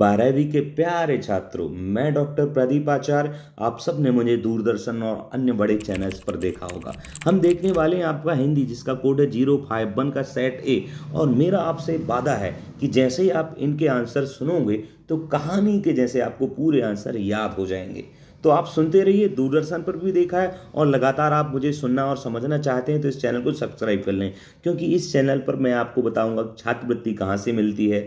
बारहवीं के प्यारे छात्रों मैं डॉक्टर प्रदीप आचार्य आप सब ने मुझे दूरदर्शन और अन्य बड़े चैनल्स पर देखा होगा हम देखने वाले हैं आपका हिंदी जिसका कोड है जीरो फाइव वन का सेट ए और मेरा आपसे वादा है कि जैसे ही आप इनके आंसर सुनोगे तो कहानी के जैसे आपको पूरे आंसर याद हो जाएंगे तो आप सुनते रहिए दूरदर्शन पर भी देखा है और लगातार आप मुझे सुनना और समझना चाहते हैं तो इस चैनल को सब्सक्राइब कर लें क्योंकि इस चैनल पर मैं आपको बताऊंगा छात्रवृत्ति कहाँ से मिलती है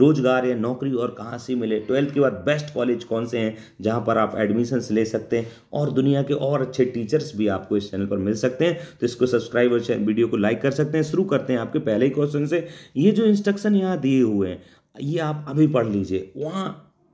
रोजगार या नौकरी और कहाँ से मिले ट्वेल्थ के बाद बेस्ट कॉलेज कौन से हैं जहाँ पर आप एडमिशन्स ले सकते हैं और दुनिया के और अच्छे टीचर्स भी आपको इस चैनल पर मिल सकते हैं तो इसको सब्सक्राइब और वीडियो को लाइक कर सकते हैं शुरू करते हैं आपके पहले ही क्वेश्चन से ये जो इंस्ट्रक्शन यहाँ दिए हुए हैं ये आप अभी पढ़ लीजिए वहाँ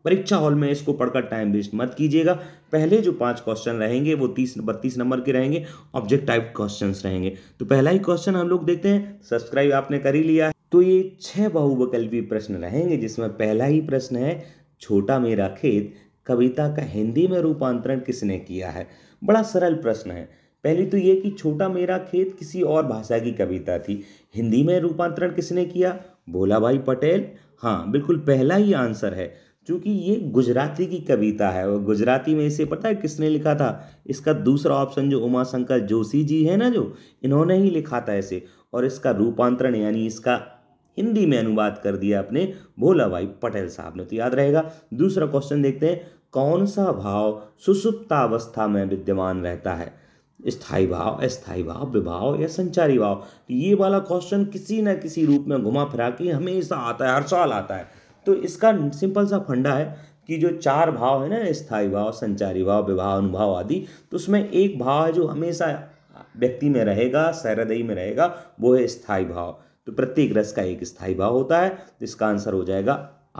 परीक्षा हॉल में इसको पढ़कर टाइम वेस्ट मत कीजिएगा पहले जो पांच क्वेश्चन रहेंगे वो तीस बत्तीस नंबर के रहेंगे ऑब्जेक्ट टाइप क्वेश्चन रहेंगे तो पहला ही क्वेश्चन हम लोग देखते हैं सब्सक्राइब आपने कर ही लिया तो ये छह बहुविकल्पी प्रश्न रहेंगे जिसमें पहला ही प्रश्न है छोटा मेरा खेत कविता का हिंदी में रूपांतरण किसने किया है बड़ा सरल प्रश्न है पहली तो ये कि छोटा मेरा खेत किसी और भाषा की कविता थी हिंदी में रूपांतरण किसने किया भोला भाई पटेल हाँ बिल्कुल पहला ही आंसर है चूँकि ये गुजराती की कविता है और गुजराती में इसे पता है किसने लिखा था इसका दूसरा ऑप्शन जो उमा शंकर जोशी जी है ना जो इन्होंने ही लिखा था इसे और इसका रूपांतरण यानी इसका हिंदी में अनुवाद कर दिया अपने भोला भाई पटेल साहब ने तो याद रहेगा दूसरा क्वेश्चन देखते हैं कौन सा भाव सुसुप्तावस्था में विद्यमान रहता है स्थाई भाव अस्थाई भाव विभाव या संचारी भाव ये वाला क्वेश्चन किसी न किसी रूप में घुमा फिरा के हमेशा आता है हर साल आता है तो इसका सिंपल सा फंडा है कि जो चार भाव है ना स्थायी भाव संचारी भाव विभाव अनुभाव आदि तो उसमें एक भाव है जो हमेशा व्यक्ति में रहेगा सहृदयी में रहेगा वो है स्थायी भाव तो प्रत्येक रस का एक स्थायी भाव होता है तो इसका आंसर हो जाएगा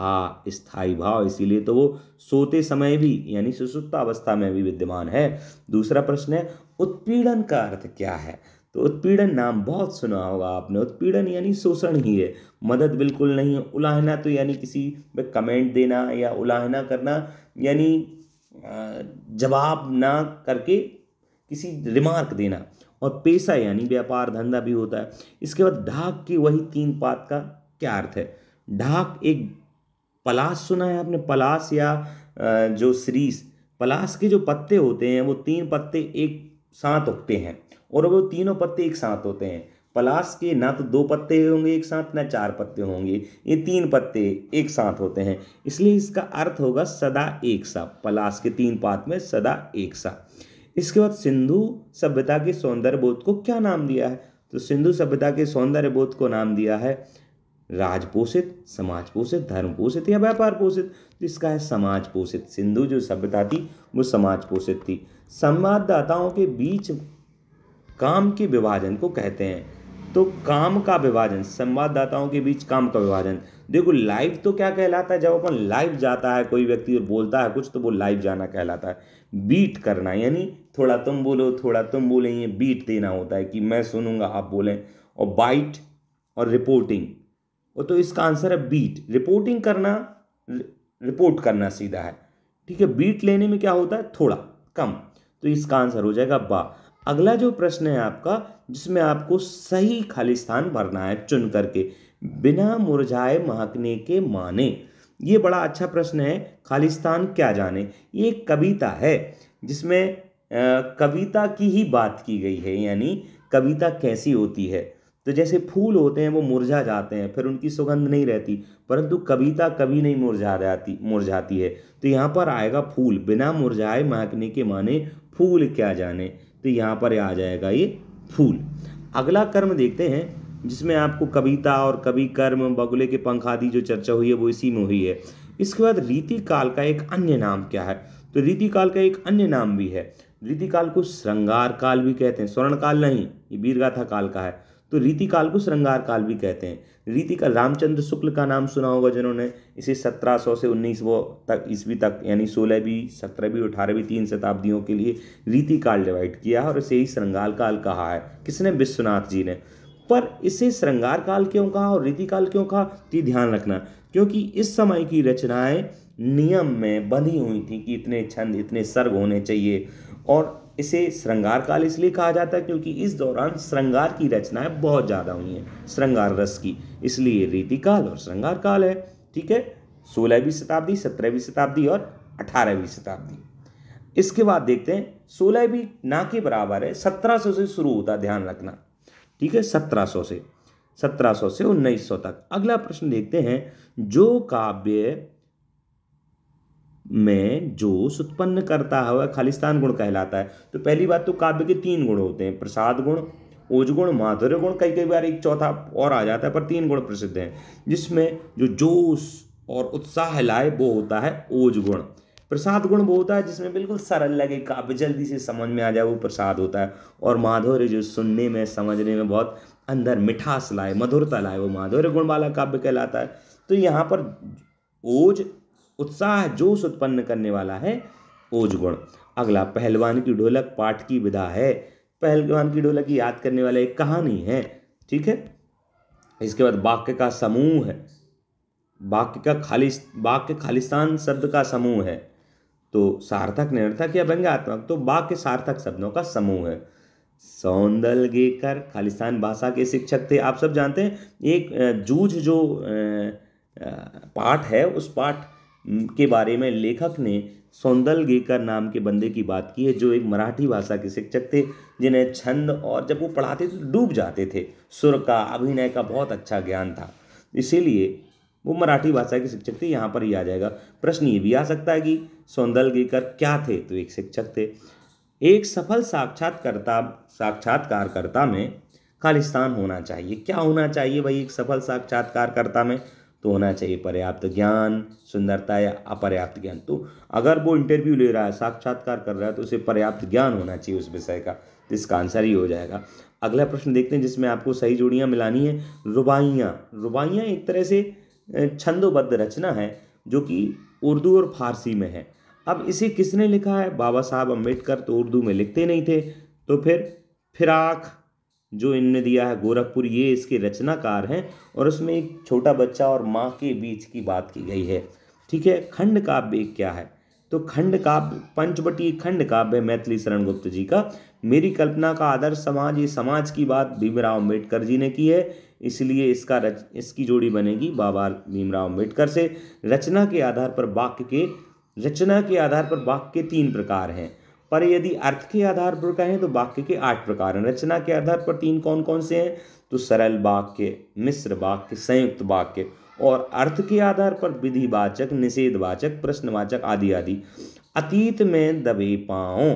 आ स्थायी भाव इसीलिए तो वो सोते समय भी यानी सुसुप्त अवस्था में भी विद्यमान है दूसरा प्रश्न है उत्पीड़न का अर्थ क्या है तो उत्पीड़न नाम बहुत सुना होगा आपने उत्पीड़न यानी शोषण ही है मदद बिल्कुल नहीं है उलाहना तो यानी किसी पे कमेंट देना या उलाहना करना यानी जवाब ना करके किसी रिमार्क देना और पेशा यानी व्यापार धंधा भी होता है इसके बाद ढाक की वही तीन पात का क्या अर्थ है ढाक एक पलाश सुना है आपने पलाश या जो श्रीस पलाश के जो पत्ते होते हैं वो तीन पत्ते एक साथ उगते हैं और वो तीनों पत्ते एक साथ होते हैं पलाश के ना तो दो पत्ते होंगे एक साथ ना चार पत्ते होंगे ये तीन पत्ते एक साथ होते हैं इसलिए इसका अर्थ होगा सदा एक सा पलाश के तीन पात में सदा एक सा इसके बाद सिंधु सभ्यता के सौंदर्य बोध को क्या नाम दिया है तो सिंधु सभ्यता के सौंदर्य बोध को नाम दिया है राजपोषित समाज पोषित धर्म पोषित या व्यापार पोषित तो इसका है समाज पोषित सिंधु जो सभ्यता थी वो समाज पोषित थी संवाददाताओं के बीच काम के विभाजन को कहते हैं तो काम का विभाजन संवाददाताओं के बीच काम का विभाजन देखो लाइव तो क्या कहलाता है जब अपन लाइव जाता है कोई व्यक्ति और बोलता है कुछ तो वो लाइव जाना कहलाता है बीट करना यानी थोड़ा तुम बोलो थोड़ा तुम बोले ये बीट देना होता है कि मैं सुनूंगा आप बोलें और बाइट और रिपोर्टिंग और तो इसका आंसर है बीट रिपोर्टिंग करना रिपोर्ट करना सीधा है ठीक है बीट लेने में क्या होता है थोड़ा कम तो इसका आंसर हो जाएगा बा अगला जो प्रश्न है आपका जिसमें आपको सही खाली स्थान भरना है चुन करके बिना मुरझाए महकने के माने ये बड़ा अच्छा प्रश्न है खालिस्तान क्या जाने ये कविता है जिसमें कविता की ही बात की गई है यानी कविता कैसी होती है तो जैसे फूल होते हैं वो मुरझा जाते हैं फिर उनकी सुगंध नहीं रहती परंतु कविता कभी नहीं मुरझा जाती मुरझाती है तो यहाँ पर आएगा फूल बिना मुरझाए महकने के माने फूल क्या जाने तो यहाँ पर आ जाएगा ये फूल अगला कर्म देखते हैं जिसमें आपको कविता और कवि कर्म बगुले के पंख आदि जो चर्चा हुई है वो इसी में हुई है इसके बाद रीतिकाल का एक अन्य नाम क्या है तो रीतिकाल का एक अन्य नाम भी है रीतिकाल को श्रृंगार काल भी कहते हैं स्वर्ण काल नहीं ये वीरगाथा काल का है तो रीति काल को श्रृंगार काल भी कहते हैं रीति का रामचंद्र शुक्ल का नाम सुना होगा जिन्होंने इसे 1700 से उन्नीस वो तक ईस्वी तक यानी सोलहवीं सत्रहवीं अठारहवीं तीन शताब्दियों के लिए रीति काल डिवाइड किया है और इसे ही श्रृंगार काल कहा है किसने विश्वनाथ जी ने पर इसे श्रृंगार काल क्यों कहा और रीति काल क्यों कहा ये ध्यान रखना क्योंकि इस समय की रचनाएं नियम में बंधी हुई थी कि इतने छंद इतने सर्ग होने चाहिए और इसे श्रृंगार काल इसलिए कहा जाता है क्योंकि इस दौरान श्रृंगार की रचनाएं बहुत ज़्यादा हुई हैं श्रृंगार रस की इसलिए रीतिकाल और श्रृंगार काल है ठीक है सोलहवीं शताब्दी सत्रहवीं शताब्दी और अठारहवीं शताब्दी इसके बाद देखते हैं सोलहवीं ना के बराबर है सत्रह से शुरू होता ध्यान रखना ठीक है सत्रह से सत्रह से उन्नीस सौ तक अगला प्रश्न देखते हैं जो काव्य में जोश उत्पन्न करता वह खालिस्तान गुण कहलाता है तो पहली बात तो काव्य के तीन गुण होते हैं प्रसाद गुण ओज गुण माधुर्य गुण कई कई बार एक चौथा और आ जाता है पर तीन गुण प्रसिद्ध हैं जिसमें जो जोश और उत्साह लाए वो होता है ओज गुण प्रसाद गुण वो होता है जिसमें बिल्कुल सरल लगे काव्य जल्दी से समझ में आ जाए वो प्रसाद होता है और माधुर्य जो सुनने में समझने में बहुत अंदर मिठास लाए मधुरता लाए वो माधुर्य गुण वाला काव्य कहलाता है तो यहाँ पर ओज उत्साह जोश उत्पन्न करने वाला है ओज गुण अगला पहलवान की ढोलक पाठ की विधा है पहलवान की ढोलक याद करने वाला एक कहानी है ठीक है इसके बाद वाक्य का समूह है वाक्य का खाली वाक्य खालिस्तान शब्द का समूह है तो सार्थक निरर्थक या व्यंग्यात्मक तो वाक्य सार्थक शब्दों का समूह है सौंदल गेकर खालिस्तान भाषा के शिक्षक थे आप सब जानते हैं एक जूझ जो पाठ है उस पाठ के बारे में लेखक ने सौंदल गेकर नाम के बंदे की बात की है जो एक मराठी भाषा के शिक्षक थे जिन्हें छंद और जब वो पढ़ाते थे तो डूब जाते थे सुर का अभिनय का बहुत अच्छा ज्ञान था इसीलिए वो मराठी भाषा के शिक्षक थे यहाँ पर ही आ जाएगा प्रश्न ये भी आ सकता है कि सौंदल गेकर क्या थे तो एक शिक्षक थे एक सफल साक्षात्कर्ता साक्षात्कारकर्ता में खालिस्तान होना चाहिए क्या होना चाहिए भाई एक सफल साक्षात्कारकर्ता में तो होना चाहिए पर्याप्त ज्ञान सुंदरता या अपर्याप्त ज्ञान तो अगर वो इंटरव्यू ले रहा है साक्षात्कार कर रहा है तो उसे पर्याप्त ज्ञान होना चाहिए उस विषय का तो इसका आंसर ही हो जाएगा अगला प्रश्न देखते हैं जिसमें आपको सही जोड़ियाँ मिलानी है रुबाइयाँ रुबाइयाँ एक तरह से छंदोबद्ध रचना है जो कि उर्दू और फारसी में है अब इसे किसने लिखा है बाबा साहब अम्बेडकर तो उर्दू में लिखते नहीं थे तो फिर फिराक जो इनने दिया है गोरखपुर ये इसके रचनाकार हैं और उसमें एक छोटा बच्चा और माँ के बीच की बात की गई है ठीक है खंड काव्य क्या है तो खंड काव्य पंचवटी खंड काव्य है मैथिली शरण गुप्त जी का मेरी कल्पना का आदर्श समाज ये समाज की बात भीमराव अम्बेडकर जी ने की है इसलिए इसका रच इसकी जोड़ी बनेगी बाबा भीमराव अम्बेडकर से रचना के आधार पर वाक्य के रचना के आधार पर वाक्य के तीन प्रकार हैं पर यदि अर्थ के आधार पर कहें तो वाक्य के आठ प्रकार हैं रचना के आधार पर तीन कौन कौन से हैं तो सरल वाक्य मिश्र वाक्य संयुक्त वाक्य और अर्थ के आधार पर विधिवाचक निषेधवाचक प्रश्नवाचक आदि आदि अतीत में दबे पाओ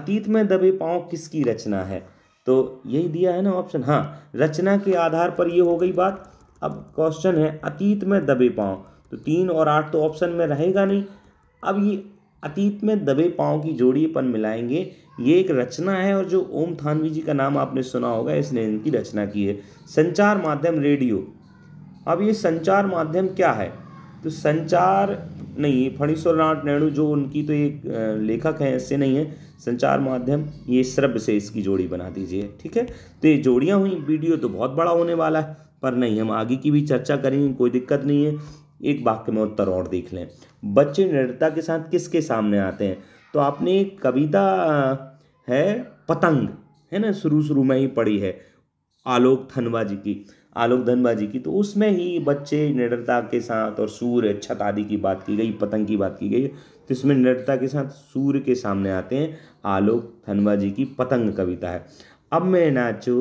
अतीत में दबे पाओ किसकी रचना है तो यही दिया है ना ऑप्शन हाँ रचना के आधार पर ये हो गई बात अब क्वेश्चन है अतीत में दबे पाओ तो तीन और आठ तो ऑप्शन में रहेगा नहीं अब ये अतीत में दबे पाँव की जोड़ी पन मिलाएंगे ये एक रचना है और जो ओम थानवी जी का नाम आपने सुना होगा इसने इनकी रचना की है संचार माध्यम रेडियो अब ये संचार माध्यम क्या है तो संचार नहीं फणीश्वर नाथ नेहरू जो उनकी तो एक लेखक हैं ऐसे नहीं है संचार माध्यम ये श्रब्द से इसकी जोड़ी बना दीजिए ठीक है तो ये जोड़ियाँ हुई वीडियो तो बहुत बड़ा होने वाला है पर नहीं हम आगे की भी चर्चा करेंगे कोई दिक्कत नहीं है एक वाक्य में उत्तर और देख लें बच्चे निडरता के साथ किसके सामने आते हैं तो आपने एक कविता है पतंग है ना शुरू शुरू में ही पढ़ी है आलोक धनवा जी की आलोक धनवा जी की तो उसमें ही बच्चे निडरता के साथ और सूर्य छत आदि की बात की गई पतंग की बात की गई तो इसमें निडरता के साथ सूर्य के सामने आते हैं आलोक धनवा जी की पतंग कविता है अब मैं नाचो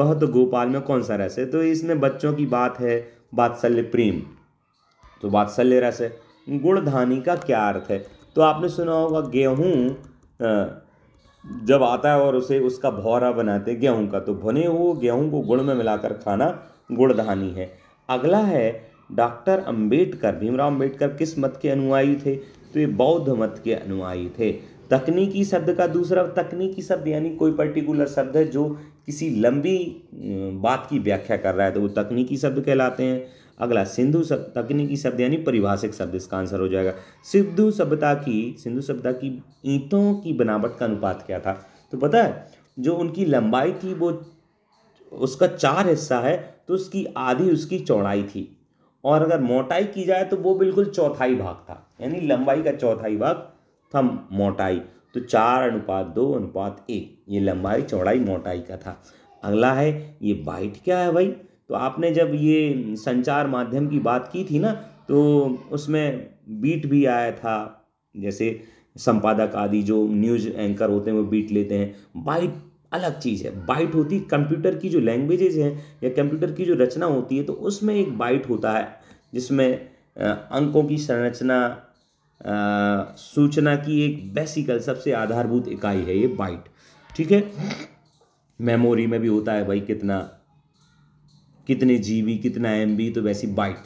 बहुत गोपाल में कौन सा रस है तो इसमें बच्चों की बात है बात्सल्य प्रेम तो वात्सल्य रस है गुणधानी का क्या अर्थ है तो आपने सुना होगा गेहूँ जब आता है और उसे उसका भौरा बनाते हैं गेहूँ का तो भुने वो गेहूँ को गुड़ में मिलाकर खाना गुड़धानी है अगला है डॉक्टर अंबेडकर भीमराव अंबेडकर किस मत के अनुयायी थे तो ये बौद्ध मत के अनुयायी थे तकनीकी शब्द का दूसरा तकनीकी शब्द यानी कोई पर्टिकुलर शब्द है जो किसी लंबी बात की व्याख्या कर रहा है तो वो तकनीकी शब्द कहलाते हैं अगला सिंधु सब तकनीकी शब्द यानी परिभाषिक शब्द इसका आंसर हो जाएगा सिंधु सभ्यता की सिंधु सभ्यता की ईंटों की बनावट का अनुपात क्या था तो पता है जो उनकी लंबाई थी वो उसका चार हिस्सा है तो उसकी आधी उसकी चौड़ाई थी और अगर मोटाई की जाए तो वो बिल्कुल चौथाई भाग था यानी लंबाई का चौथाई भाग था मोटाई तो चार अनुपात दो अनुपात एक ये लंबाई चौड़ाई मोटाई का था अगला है ये बाइट क्या है भाई तो आपने जब ये संचार माध्यम की बात की थी ना तो उसमें बीट भी आया था जैसे संपादक आदि जो न्यूज़ एंकर होते हैं वो बीट लेते हैं बाइट अलग चीज़ है बाइट होती कंप्यूटर की जो लैंग्वेजेज हैं या कंप्यूटर की जो रचना होती है तो उसमें एक बाइट होता है जिसमें अंकों की संरचना सूचना की एक बेसिकल सबसे आधारभूत इकाई है ये बाइट ठीक है मेमोरी में भी होता है भाई कितना कितने जीबी कितना एमबी तो वैसी बाइट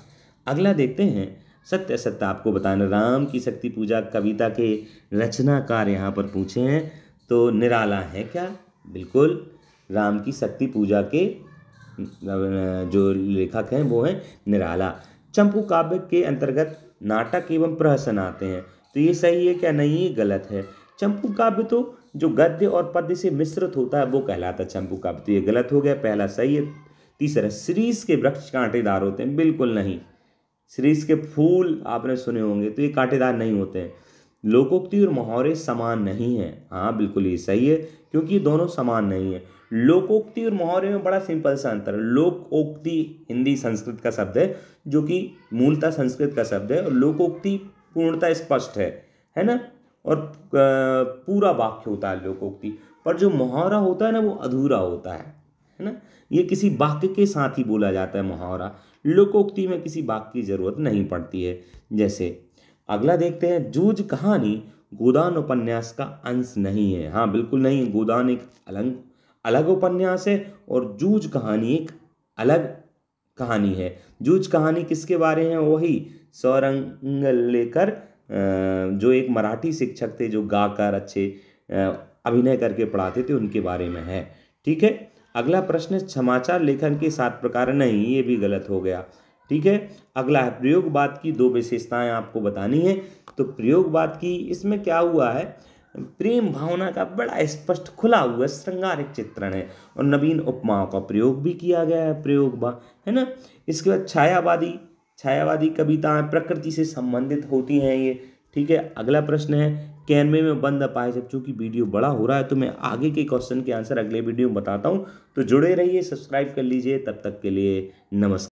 अगला देखते हैं सत्य सत्य आपको बताना राम की शक्ति पूजा कविता के रचनाकार यहाँ पर पूछे हैं तो निराला है क्या बिल्कुल राम की शक्ति पूजा के जो लेखक हैं वो हैं निराला चंपू काव्य के अंतर्गत नाटक एवं प्रहसन आते हैं तो ये सही है क्या नहीं ये गलत है चंपू काव्य तो जो गद्य और पद्य से मिश्रित होता है वो कहलाता है चंपू काव्य तो ये गलत हो गया पहला सही है तीसरा श्रीस के वृक्ष कांटेदार होते हैं बिल्कुल नहीं श्रीस के फूल आपने सुने होंगे तो ये कांटेदार नहीं होते हैं लोकोक्ति और मुहावरे समान नहीं है हाँ बिल्कुल ये सही है क्योंकि ये दोनों समान नहीं है लोकोक्ति और मुहावरे में बड़ा सिंपल सा अंतर है लोकोक्ति हिंदी संस्कृत का शब्द है जो कि मूलतः संस्कृत का शब्द है और लोकोक्ति पूर्णतः स्पष्ट है है ना और पूरा वाक्य होता है लोकोक्ति पर जो मुहावरा होता है ना वो अधूरा होता है है ना ये किसी वाक्य के साथ ही बोला जाता है मुहावरा लोकोक्ति में किसी वाक्य की जरूरत नहीं पड़ती है जैसे अगला देखते हैं जूझ कहानी गोदान उपन्यास का अंश नहीं है हाँ बिल्कुल नहीं गोदान एक अलग अलग उपन्यास है और जूझ कहानी एक अलग कहानी है जूझ कहानी किसके बारे में वही सौरंग लेकर जो एक मराठी शिक्षक थे जो गाकर अच्छे अभिनय करके पढ़ाते थे उनके बारे में है ठीक है अगला प्रश्न समाचार लेखन के सात प्रकार नहीं ये भी गलत हो गया ठीक है अगला है प्रयोगवाद की दो विशेषताएं आपको बतानी है तो प्रयोगवाद की इसमें क्या हुआ है प्रेम भावना का बड़ा स्पष्ट खुला हुआ श्रृंगारिक चित्रण है और नवीन उपमाओं का प्रयोग भी किया गया है प्रयोग है ना इसके बाद छायावादी छायावादी कविताएं प्रकृति से संबंधित होती हैं ये ठीक है अगला प्रश्न है कैनवे में बंद अप पाए जब चूँकि वीडियो बड़ा हो रहा है तो मैं आगे के क्वेश्चन के आंसर अगले वीडियो में बताता हूँ तो जुड़े रहिए सब्सक्राइब कर लीजिए तब तक के लिए नमस्कार